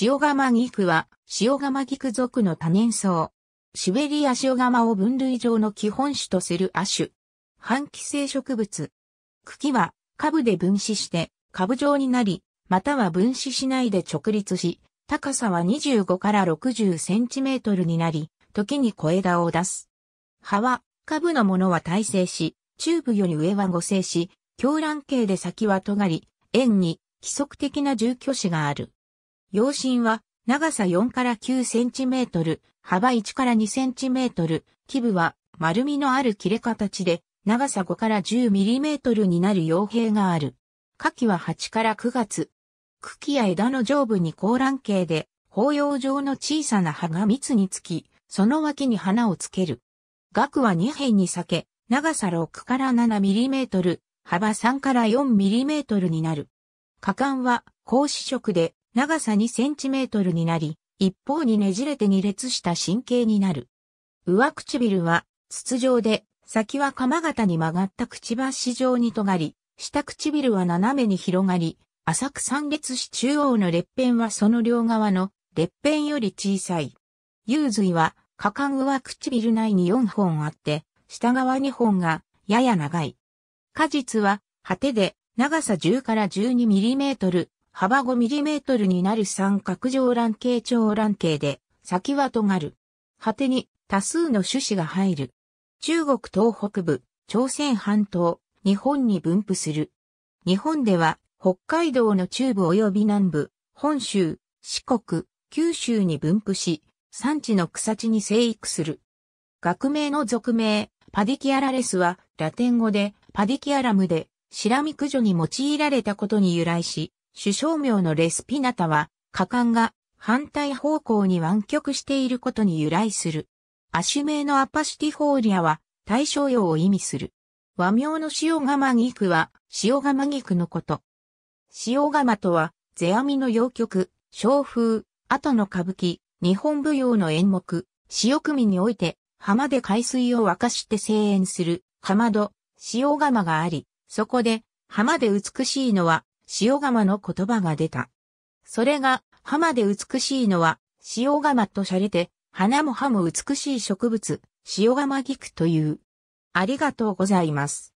塩釜菊は、塩釜菊属の多年草。シベリア塩釜を分類上の基本種とする亜種。半寄生植物。茎は、株で分子して、株状になり、または分子しないで直立し、高さは25から60センチメートルになり、時に小枝を出す。葉は、株のものは耐性し、チューブより上は五性し、狂乱形で先は尖り、円に規則的な住居子がある。陽針は長さ4から9センチメートル、幅1から2センチメートル、基部は丸みのある切れ形で、長さ5から10ミリメートルになる傭兵がある。夏季は8から9月。茎や枝の上部に高卵形で、包葉状の小さな葉が蜜につき、その脇に花をつける。額は2辺に裂け、長さ6から7ミリメートル、幅3から4ミリメートルになる。果敢は、高子色で、長さ2センチメートルになり、一方にねじれて2列した神経になる。上唇は筒状で、先は鎌型に曲がったくちばし状に尖り、下唇は斜めに広がり、浅く三列し中央の列片はその両側の列片より小さい。幽髄は、下巻上唇内に4本あって、下側2本がやや長い。果実は、果てで長さ10から12ミリメートル、幅 5mm になる三角上卵形長卵形で、先は尖る。果てに多数の種子が入る。中国東北部、朝鮮半島、日本に分布する。日本では、北海道の中部及び南部、本州、四国、九州に分布し、産地の草地に生育する。学名の俗名、パディキアラレスは、ラテン語で、パディキアラムで、シラミ駆除に用いられたことに由来し、首相名のレスピナタは、果敢が反対方向に湾曲していることに由来する。メ名のアパシティフォーリアは、対象用を意味する。和名の塩釜菊は、塩釜菊のこと。塩釜とは、世阿弥の洋曲、小風、後の歌舞伎、日本舞踊の演目、塩組において、浜で海水を沸かして声援する、浜戸、塩釜があり、そこで、浜で美しいのは、塩釜の言葉が出た。それが、浜で美しいのは、塩釜と洒落て、花も葉も美しい植物、塩釜菊という。ありがとうございます。